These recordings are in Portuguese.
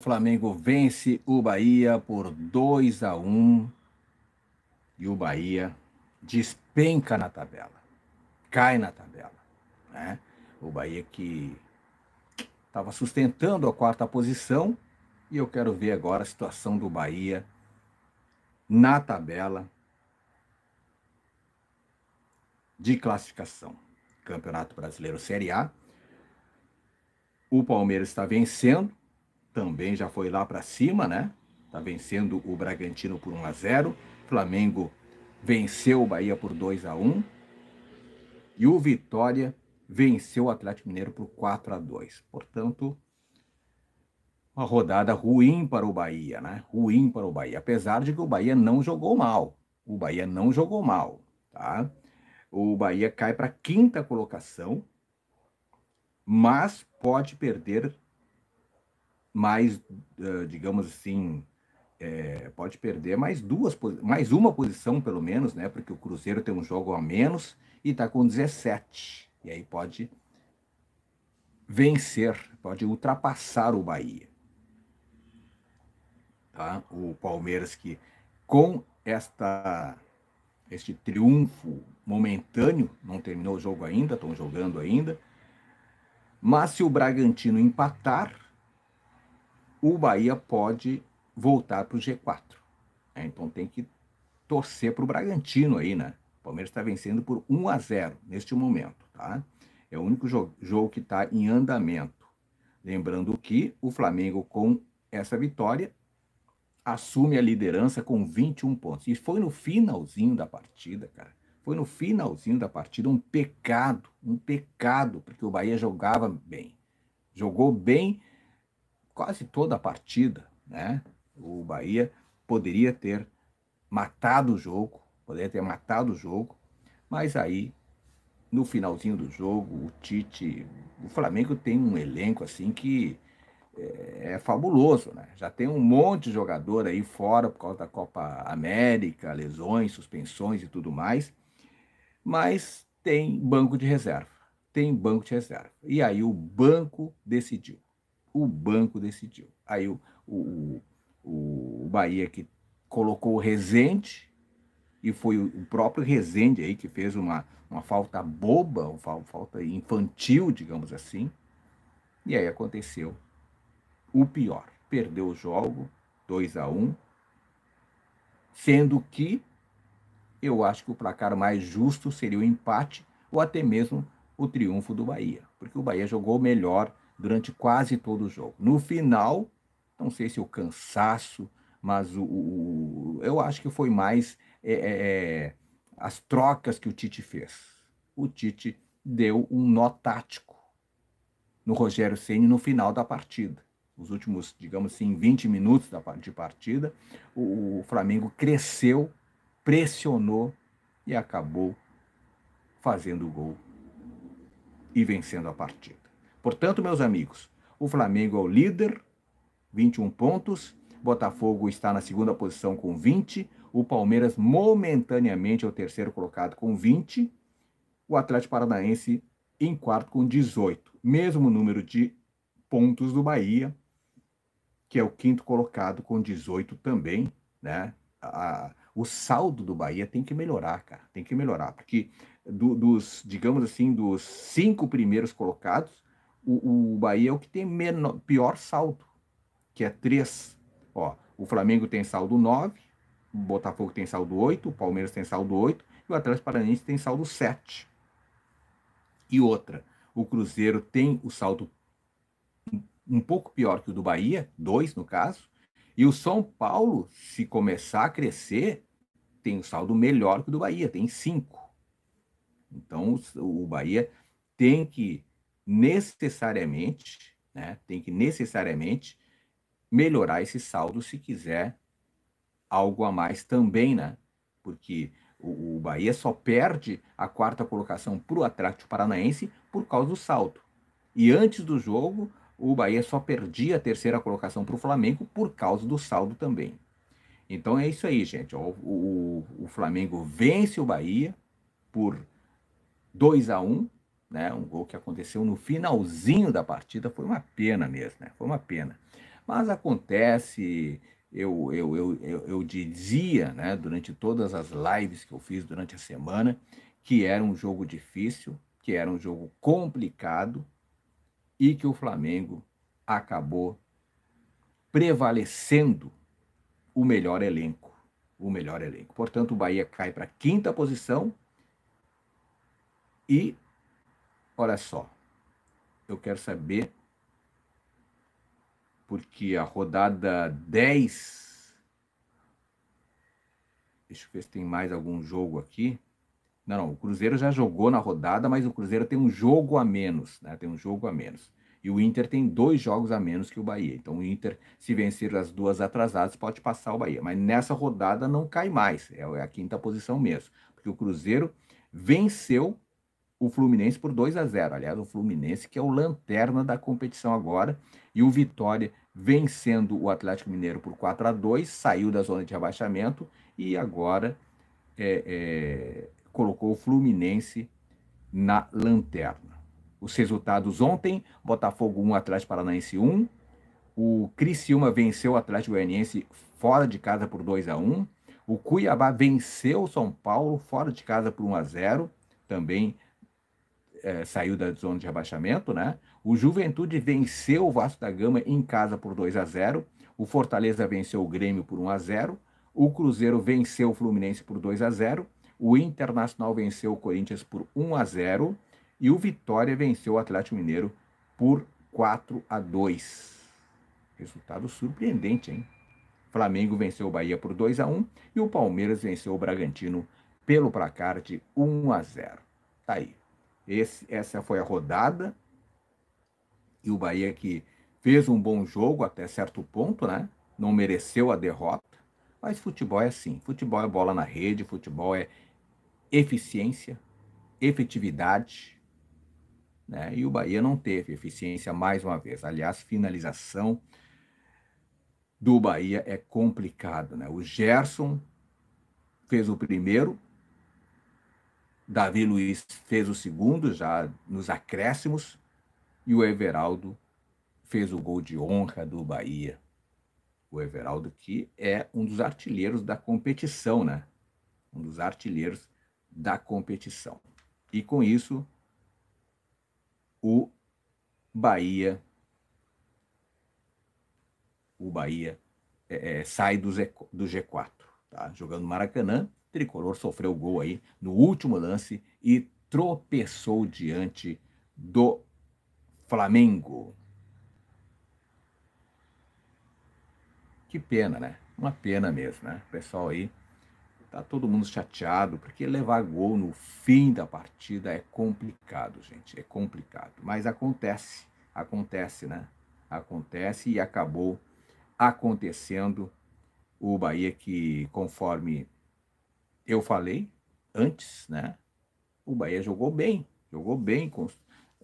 Flamengo vence o Bahia por 2 a 1 e o Bahia despenca na tabela, cai na tabela. Né? O Bahia que estava sustentando a quarta posição e eu quero ver agora a situação do Bahia na tabela de classificação. Campeonato Brasileiro Série A. O Palmeiras está vencendo também já foi lá para cima, né? Tá vencendo o Bragantino por 1 a 0. Flamengo venceu o Bahia por 2 a 1. E o Vitória venceu o Atlético Mineiro por 4 a 2. Portanto, uma rodada ruim para o Bahia, né? Ruim para o Bahia, apesar de que o Bahia não jogou mal. O Bahia não jogou mal, tá? O Bahia cai para quinta colocação, mas pode perder mais, digamos assim, é, pode perder mais duas, mais uma posição pelo menos, né? Porque o Cruzeiro tem um jogo a menos e está com 17. E aí pode vencer, pode ultrapassar o Bahia. Tá? O Palmeiras que com esta este triunfo momentâneo, não terminou o jogo ainda, estão jogando ainda. Mas se o Bragantino empatar, o Bahia pode voltar para o G4. Então tem que torcer para o Bragantino aí, né? O Palmeiras está vencendo por 1 a 0 neste momento, tá? É o único jogo que está em andamento. Lembrando que o Flamengo, com essa vitória, assume a liderança com 21 pontos. E foi no finalzinho da partida, cara. Foi no finalzinho da partida um pecado, um pecado, porque o Bahia jogava bem. Jogou bem quase toda a partida, né? O Bahia poderia ter matado o jogo, poderia ter matado o jogo, mas aí no finalzinho do jogo, o Tite, o Flamengo tem um elenco assim que é, é fabuloso, né? Já tem um monte de jogador aí fora por causa da Copa América, lesões, suspensões e tudo mais. Mas tem banco de reserva, tem banco de reserva. E aí o banco decidiu o banco decidiu. Aí o, o, o, Bahia que colocou o Rezende, e foi o próprio Rezende aí que fez uma, uma falta boba, uma falta infantil, digamos assim. E aí aconteceu o pior. Perdeu o jogo, 2 a 1 um, sendo que eu acho que o placar mais justo seria o empate ou até mesmo o triunfo do Bahia, porque o Bahia jogou melhor durante quase todo o jogo. No final, não sei se o cansaço, mas o, o eu acho que foi mais é, é, é, as trocas que o Tite fez. O Tite deu um nó tático no Rogério Ceni no final da partida. Os últimos, digamos assim, 20 minutos da, de partida, o, o Flamengo cresceu, pressionou e acabou fazendo o gol e vencendo a partida. Portanto, meus amigos, o Flamengo é o líder, 21 pontos. Botafogo está na segunda posição com 20. O Palmeiras, momentaneamente, é o terceiro colocado com 20. O Atlético Paranaense em quarto com 18. Mesmo número de pontos do Bahia, que é o quinto colocado com 18 também, né? A, o saldo do Bahia tem que melhorar, cara. Tem que melhorar, porque do, dos, digamos assim, dos cinco primeiros colocados, o, o Bahia é o que tem menor, pior saldo, que é 3. Ó, o Flamengo tem saldo 9, o Botafogo tem saldo 8, o Palmeiras tem saldo 8 e o Atlético Paranaense tem saldo 7. E outra, o Cruzeiro tem o saldo um pouco pior que o do Bahia, 2 no caso, e o São Paulo, se começar a crescer, tem um saldo melhor que o do Bahia, tem 5. Então o Bahia tem que necessariamente, né, tem que necessariamente melhorar esse saldo se quiser algo a mais também, né? Porque o, o Bahia só perde a quarta colocação para o Atlético Paranaense por causa do saldo. E antes do jogo, o Bahia só perdia a terceira colocação para o Flamengo por causa do saldo também. Então é isso aí, gente. O, o, o Flamengo vence o Bahia por 2 a 1 né? Um gol que aconteceu no finalzinho da partida, foi uma pena mesmo, né? Foi uma pena. Mas acontece, eu, eu, eu, eu, eu dizia, né, durante todas as lives que eu fiz durante a semana, que era um jogo difícil, que era um jogo complicado e que o Flamengo acabou prevalecendo o melhor elenco, o melhor elenco. Portanto, o Bahia cai para a quinta posição e Olha só, eu quero saber porque a rodada 10. Deixa eu ver se tem mais algum jogo aqui. Não, não, o Cruzeiro já jogou na rodada, mas o Cruzeiro tem um jogo a menos, né? Tem um jogo a menos. E o Inter tem dois jogos a menos que o Bahia. Então o Inter, se vencer as duas atrasadas, pode passar o Bahia. Mas nessa rodada não cai mais. É, é a quinta posição mesmo. Porque o Cruzeiro venceu o Fluminense por 2 a 0. Aliás, o Fluminense que é o lanterna da competição agora e o Vitória vencendo o Atlético Mineiro por 4 a 2, saiu da zona de rebaixamento e agora é, é, colocou o Fluminense na lanterna. Os resultados ontem: Botafogo 1, Atlético Paranaense 1. O Criciúma venceu o Atlético Goianiense fora de casa por 2 a 1. O Cuiabá venceu o São Paulo fora de casa por 1 a 0. Também é, saiu da zona de rebaixamento, né? O Juventude venceu o Vasco da Gama em casa por 2 a 0. O Fortaleza venceu o Grêmio por 1 a 0. O Cruzeiro venceu o Fluminense por 2 a 0. O Internacional venceu o Corinthians por 1 a 0 e o Vitória venceu o Atlético Mineiro por 4 a 2. Resultado surpreendente, hein? Flamengo venceu o Bahia por 2 a 1 e o Palmeiras venceu o Bragantino pelo placar de 1 a 0. Tá aí. Esse, essa foi a rodada. E o Bahia que fez um bom jogo até certo ponto, né? Não mereceu a derrota. Mas futebol é assim. Futebol é bola na rede, futebol é eficiência, efetividade. Né? E o Bahia não teve eficiência mais uma vez. Aliás, finalização do Bahia é complicado. Né? O Gerson fez o primeiro, Davi Luiz fez o segundo, já nos acréscimos, e o Everaldo fez o gol de honra do Bahia. O Everaldo, que é um dos artilheiros da competição, né? Um dos artilheiros da competição. E com isso, o Bahia. O Bahia é, é, sai do, Z, do G4, tá? jogando Maracanã Tricolor sofreu o gol aí no último lance e tropeçou diante do Flamengo. Que pena, né? Uma pena mesmo, né? O pessoal aí tá todo mundo chateado, porque levar gol no fim da partida é complicado, gente, é complicado, mas acontece, acontece, né? Acontece e acabou acontecendo o Bahia que conforme eu falei antes, né? O Bahia jogou bem, jogou bem, com, uh,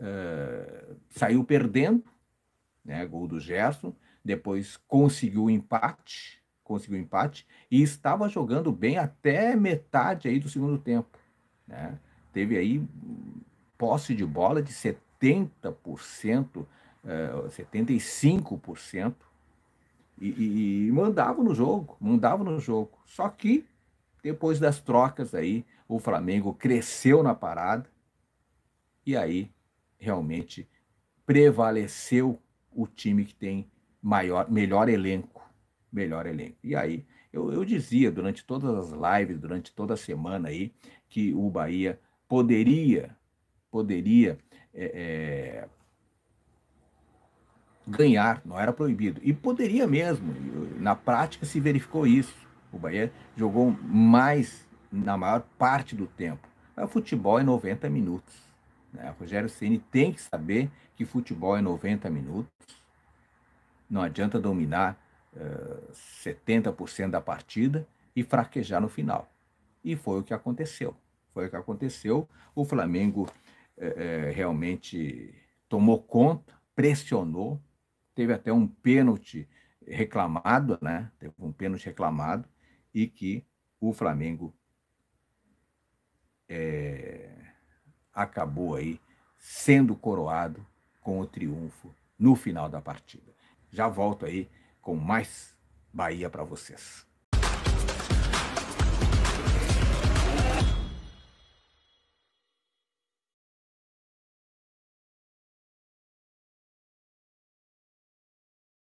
eh, saiu perdendo, né? Gol do Gerson, depois conseguiu o empate, conseguiu empate e estava jogando bem até metade aí do segundo tempo, né? Teve aí posse de bola de 70%, uh, 75%. E, e, e mandava no jogo, mandava no jogo. Só que depois das trocas aí, o Flamengo cresceu na parada e aí realmente prevaleceu o time que tem maior, melhor elenco, melhor elenco. E aí eu, eu dizia durante todas as lives, durante toda a semana aí, que o Bahia poderia, poderia é, é, ganhar, não era proibido. E poderia mesmo, na prática se verificou isso. O Bahia jogou mais na maior parte do tempo. Mas é futebol é 90 minutos. Né? O Rogério Ceni tem que saber que futebol é 90 minutos. Não adianta dominar uh, eh, 70% da partida e fraquejar no final. E foi o que aconteceu. Foi o que aconteceu. O Flamengo uh, realmente tomou conta, pressionou, teve até um pênalti reclamado, né? Teve um pênalti reclamado e que o Flamengo é, acabou aí sendo coroado com o triunfo no final da partida. Já volto aí com mais Bahia para vocês.